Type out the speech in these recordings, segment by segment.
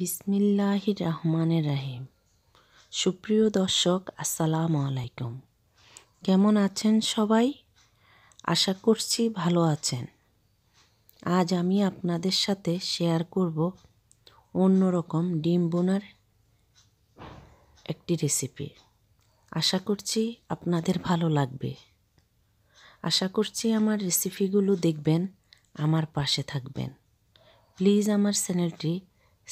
বিসমিল্লাহির রহমানের রাহিম সুপ্রিয় দর্শক আসসালাম আলাইকুম কেমন আছেন সবাই আশা করছি ভালো আছেন আজ আমি আপনাদের সাথে শেয়ার করব অন্যরকম ডিম বোনার একটি রেসিপি আশা করছি আপনাদের ভালো লাগবে আশা করছি আমার রেসিপিগুলো দেখবেন আমার পাশে থাকবেন প্লিজ আমার চ্যানেলটি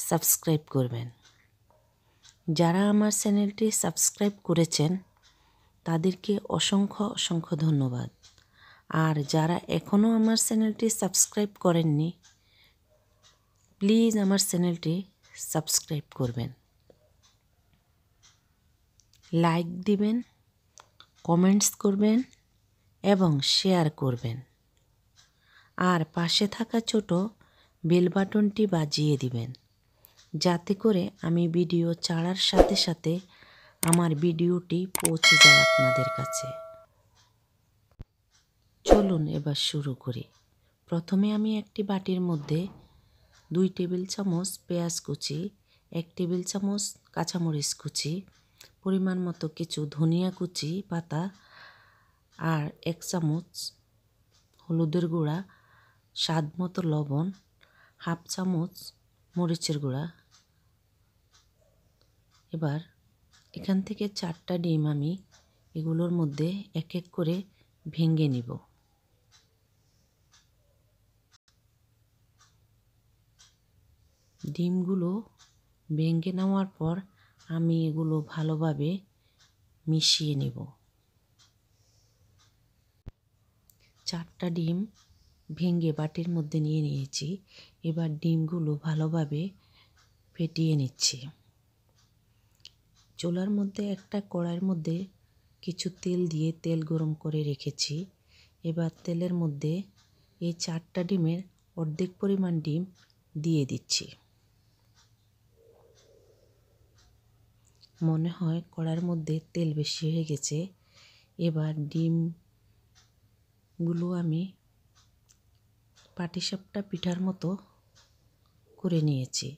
সাবস্ক্রাইব করবেন যারা আমার চ্যানেলটি সাবস্ক্রাইব করেছেন তাদেরকে অসংখ্য অসংখ্য ধন্যবাদ আর যারা এখনও আমার চ্যানেলটি সাবস্ক্রাইব করেননি প্লিজ আমার চ্যানেলটি সাবস্ক্রাইব করবেন লাইক দিবেন কমেন্টস করবেন এবং শেয়ার করবেন আর পাশে থাকা ছোট বেল বাটনটি বাজিয়ে দিবেন যাতে করে আমি ভিডিও চাড়ার সাথে সাথে আমার ভিডিওটি পৌঁছে যায় আপনাদের কাছে চলুন এবার শুরু করি প্রথমে আমি একটি বাটির মধ্যে দুই টেবিল চামচ পেঁয়াজ কুচি এক টেবিল চামচ কাঁচামরিচ কুচি পরিমাণ মতো কিছু ধনিয়া কুচি পাতা আর এক চামচ হলুদের গুঁড়া স্বাদ মতো লবণ হাফ চামচ মরিচের গুঁড়া এবার এখান থেকে চারটা ডিম আমি এগুলোর মধ্যে এক এক করে ভেঙে নিব ডিমগুলো ভেঙে নেওয়ার পর আমি এগুলো ভালোভাবে মিশিয়ে নেব চারটা ডিম ভেঙে বাটির মধ্যে নিয়ে নিয়েছি এবার ডিমগুলো ভালোভাবে ফেটিয়ে নিচ্ছি চোলার মধ্যে একটা কড়াইয়ের মধ্যে কিছু তেল দিয়ে তেল গরম করে রেখেছি এবার তেলের মধ্যে এই চারটা ডিমের অর্ধেক পরিমাণ ডিম দিয়ে দিচ্ছি মনে হয় কড়ার মধ্যে তেল বেশি হয়ে গেছে এবার ডিমগুলো আমি পাটিসাপটা পিঠার মতো করে নিয়েছি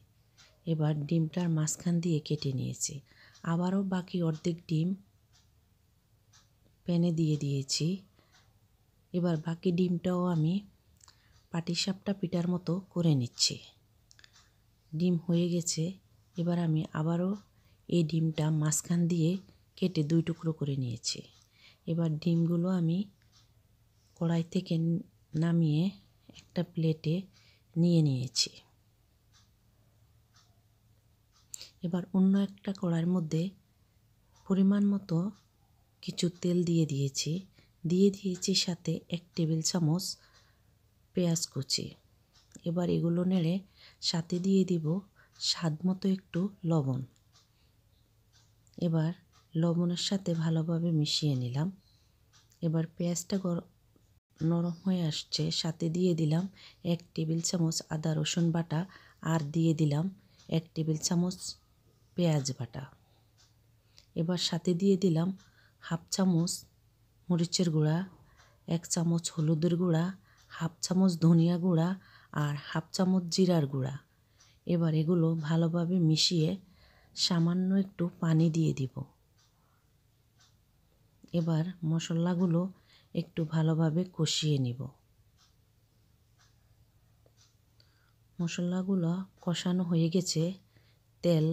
এবার ডিমটার মাঝখান দিয়ে কেটে নিয়েছি আবারও বাকি অর্ধেক ডিম প্যানে দিয়ে দিয়েছি এবার বাকি ডিমটাও আমি পাটিসাপটা পিঠার মতো করে নিচ্ছি ডিম হয়ে গেছে এবার আমি আবারও এই ডিমটা মাঝখান দিয়ে কেটে দুই টুকরো করে নিয়েছি এবার ডিমগুলো আমি কড়াই থেকে নামিয়ে একটা প্লেটে নিয়ে নিয়েছি এবার অন্য একটা কড়াইয়ের মধ্যে পরিমাণ মতো কিছু তেল দিয়ে দিয়েছি দিয়ে দিয়েছি সাথে এক টেবিল চামচ পেঁয়াজ কুচি এবার এগুলো নেড়ে সাথে দিয়ে দিব স্বাদ মতো একটু লবণ এবার লবণের সাথে ভালোভাবে মিশিয়ে নিলাম এবার পেঁয়াজটা নরম হয়ে আসছে সাথে দিয়ে দিলাম এক টেবিল চামচ আদা রসুন বাটা আর দিয়ে দিলাম এক টেবিল চামচ পেঁয়াজ বাটা এবার সাথে দিয়ে দিলাম হাফ চামচ মরিচের গুঁড়া এক চামচ হলুদের গুঁড়া হাফ চামচ ধনিয়া গুঁড়া আর হাফ চামচ জিরার গুঁড়া এবার এগুলো ভালোভাবে মিশিয়ে সামান্য একটু পানি দিয়ে দিব এবার মশলাগুলো একটু ভালোভাবে কষিয়ে নিব মশলাগুলো কষানো হয়ে গেছে তেল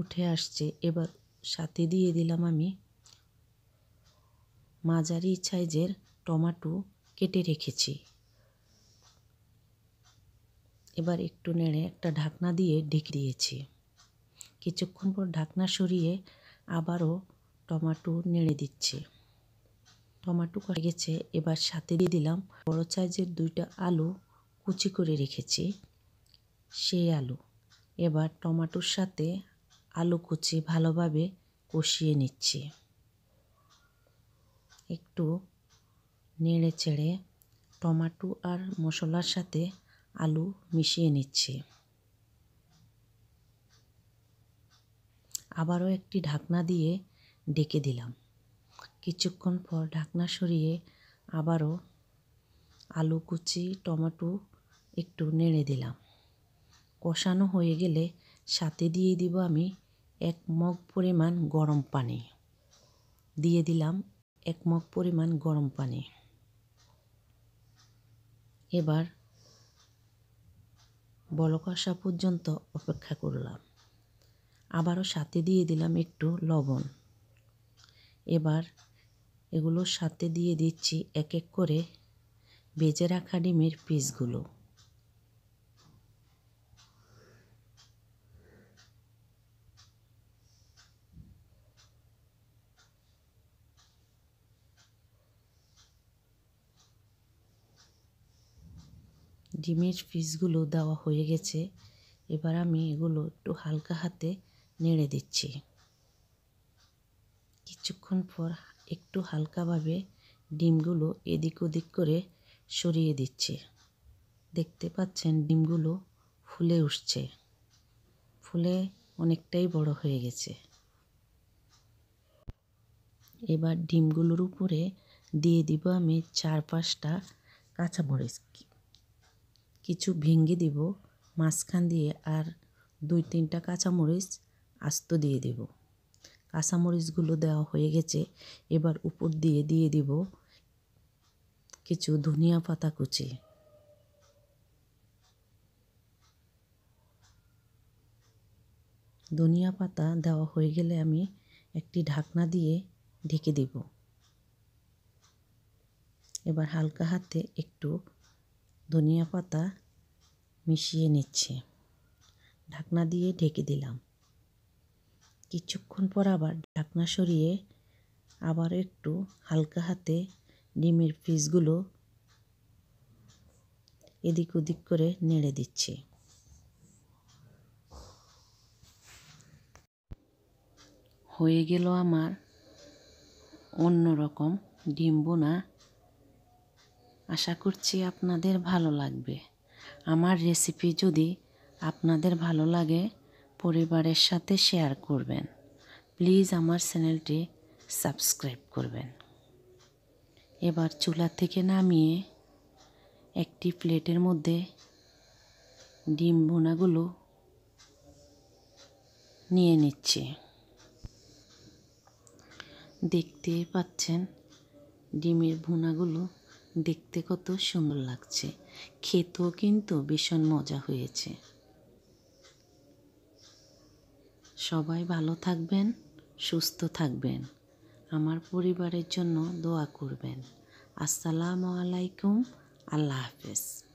উঠে আসছে এবার সাথে দিয়ে দিলাম আমি মাঝারি সাইজের টমাটো কেটে রেখেছি এবার একটু নেড়ে একটা ঢাকনা দিয়ে ঢেকে দিয়েছি কিছুক্ষণ পর ঢাকনা সরিয়ে আবারও টমাটো নেড়ে দিচ্ছি টমাটো করে গেছে এবার সাথে দিয়ে দিলাম বড় সাইজের দুইটা আলু কুচি করে রেখেছি সেই আলু এবার টমাটোর সাথে আলু কুচি ভালোভাবে কষিয়ে নিচ্ছি একটু নেড়ে চেড়ে টমাটো আর মশলার সাথে আলু মিশিয়ে নিচ্ছি আবারও একটি ঢাকনা দিয়ে ডেকে দিলাম কিছুক্ষণ পর ঢাকনা সরিয়ে আবারও আলু কুচি টমাটো একটু নেড়ে দিলাম কষানো হয়ে গেলে সাথে দিয়ে দিব আমি এক মগ পরিমাণ গরম পানি দিয়ে দিলাম এক মগ পরিমাণ গরম পানি এবার বলক আসা পর্যন্ত অপেক্ষা করলাম আবারও সাথে দিয়ে দিলাম একটু লবণ এবার এগুলোর সাথে দিয়ে দিচ্ছি এক এক করে বেজে রাখা ডিমের পিসগুলো ডিমের পিসগুলো দেওয়া হয়ে গেছে এবার আমি এগুলো একটু হালকা হাতে নেড়ে দিচ্ছি কিছুক্ষণ পর একটু হালকাভাবে ডিমগুলো এদিক ওদিক করে সরিয়ে দিচ্ছে দেখতে পাচ্ছেন ডিমগুলো ফুলে উঠছে ফুলে অনেকটাই বড় হয়ে গেছে এবার ডিমগুলোর উপরে দিয়ে দিব আমি চার পাঁচটা কাঁচামরিচ কিছু ভেঙে দেব মাঝখান দিয়ে আর দুই তিনটা কাঁচামরিচ আস্ত দিয়ে দেব কাঁচামরিচগুলো দেওয়া হয়ে গেছে এবার উপর দিয়ে দিয়ে দিব কিছু ধনিয়া পাতা কুচি ধনিয়া পাতা দেওয়া হয়ে গেলে আমি একটি ঢাকনা দিয়ে ঢেকে দেব এবার হালকা হাতে একটু ধনিয়া পাতা মিশিয়ে নিচ্ছে ঢাকনা দিয়ে ঢেকে দিলাম কিছুক্ষণ পর আবার ঢাকনা সরিয়ে আবার একটু হালকা হাতে ডিমের পিসগুলো এদিক ওদিক করে নেড়ে দিচ্ছি হয়ে গেল আমার অন্য রকম ডিম বোনা আশা করছি আপনাদের ভালো লাগবে আমার রেসিপি যদি আপনাদের ভালো লাগে পরিবারের সাথে শেয়ার করবেন প্লিজ আমার চ্যানেলটি সাবস্ক্রাইব করবেন এবার চুলা থেকে নামিয়ে একটি প্লেটের মধ্যে ডিম বোনাগুলো নিয়ে নিচ্ছি দেখতে পাচ্ছেন ডিমের ভুনাগুলো দেখতে কত সুন্দর লাগছে খেতেও কিন্তু ভীষণ মজা হয়েছে সবাই ভালো থাকবেন সুস্থ থাকবেন আমার পরিবারের জন্য দোয়া করবেন আসসালামু আলাইকুম আল্লাহ হাফেজ